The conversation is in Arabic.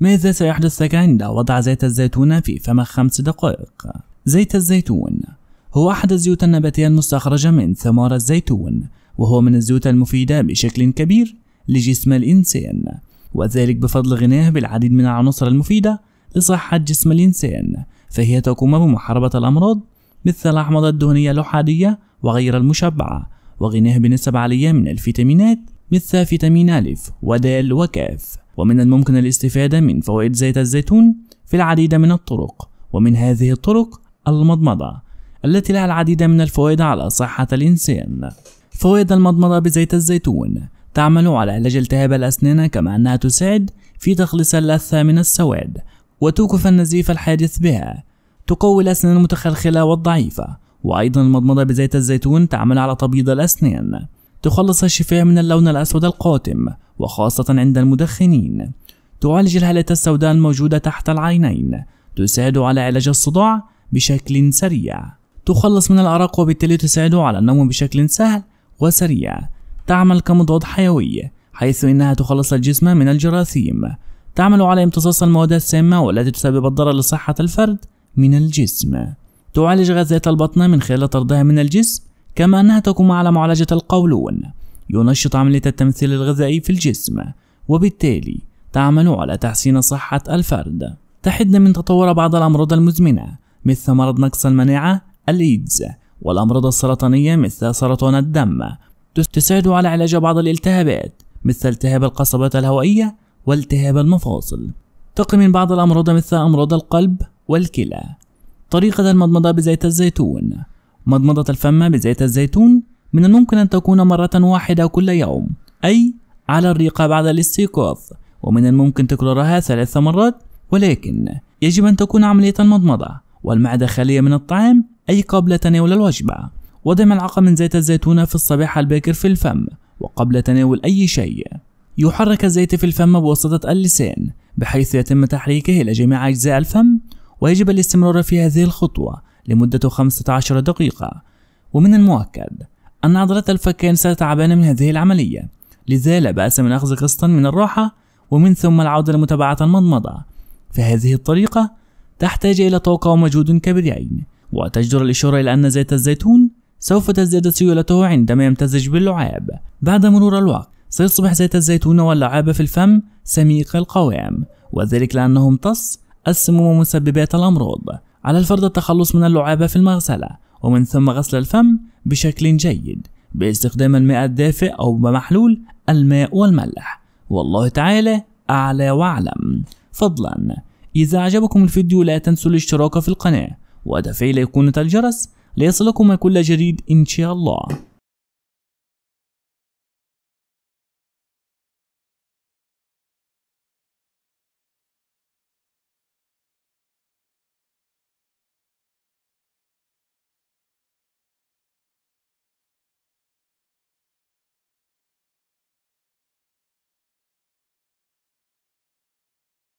ماذا سيحدث لك عند وضع زيت الزيتون في فمك خمس دقائق؟ زيت الزيتون هو أحد الزيوت النباتية المستخرجة من ثمار الزيتون وهو من الزيوت المفيدة بشكل كبير لجسم الإنسان وذلك بفضل غناه بالعديد من العناصر المفيدة لصحة جسم الإنسان فهي تقوم بمحاربة الأمراض مثل الأحماض الدهنية الأحادية وغير المشبعة وغناه بنسب عالية من الفيتامينات مثل فيتامين أ ود وكاف ومن الممكن الاستفادة من فوائد زيت الزيتون في العديد من الطرق ومن هذه الطرق المضمضة التي لها العديد من الفوائد على صحة الإنسان فوائد المضمضة بزيت الزيتون تعمل على علاج التهاب الأسنان كما أنها تساعد في تخليص اللثة من السواد وتوقف النزيف الحادث بها تقوي الأسنان المتخلخلة والضعيفة وأيضا المضمضة بزيت الزيتون تعمل على تبييض الأسنان تخلص الشفاه من اللون الأسود القاتم وخاصة عند المدخنين تعالج الهالة السوداء الموجودة تحت العينين تساعد على علاج الصداع بشكل سريع تخلص من الأرق وبالتالي تساعد على النوم بشكل سهل وسريع تعمل كمضاد حيوي حيث إنها تخلص الجسم من الجراثيم تعمل على امتصاص المواد السامة والتي تسبب الضرر لصحة الفرد من الجسم تعالج غازات البطن من خلال طردها من الجسم كما أنها تقوم على معالجة القولون ينشط عملية التمثيل الغذائي في الجسم وبالتالي تعمل على تحسين صحة الفرد تحد من تطور بعض الأمراض المزمنة مثل مرض نقص المناعة الإيدز والأمراض السرطانية مثل سرطان الدم تساعد على علاج بعض الالتهابات مثل التهاب القصبات الهوائية والتهاب المفاصل تقي من بعض الأمراض مثل أمراض القلب والكلى طريقة المضمضة بزيت الزيتون مضمضة الفم بزيت الزيتون من الممكن أن تكون مرة واحدة كل يوم أي على الريق بعد الاستيقاظ ومن الممكن تكرارها ثلاث مرات ولكن يجب أن تكون عملية المضمضة والمعدة خالية من الطعام أي قبل تناول الوجبة وضع ملعقة من زيت الزيتون في الصباح الباكر في الفم وقبل تناول أي شيء يحرك الزيت في الفم بواسطة اللسان بحيث يتم تحريكه إلى جميع أجزاء الفم ويجب الاستمرار في هذه الخطوة لمدة 15 دقيقة ومن المؤكد أن عضلات الفكين ستتعبان من هذه العملية لذا لا بأس من أخذ قسطا من الراحة ومن ثم العودة لمتابعة المضمضة فهذه الطريقة تحتاج إلى طاقة ومجهود كبيرين وتجدر الإشارة إلى أن زيت الزيتون سوف تزداد سيولته عندما يمتزج باللعاب بعد مرور الوقت سيصبح زيت الزيتون واللعاب في الفم سميق القوام وذلك لأنه امتص السموم ومسببات الأمراض على الفرد التخلص من اللعابة في المغسلة ومن ثم غسل الفم بشكل جيد باستخدام الماء الدافئ أو بمحلول الماء والملح والله تعالى أعلى وأعلم فضلا إذا أعجبكم الفيديو لا تنسوا الاشتراك في القناة وتفعيل أيقونة الجرس ليصلكم كل جديد إن شاء الله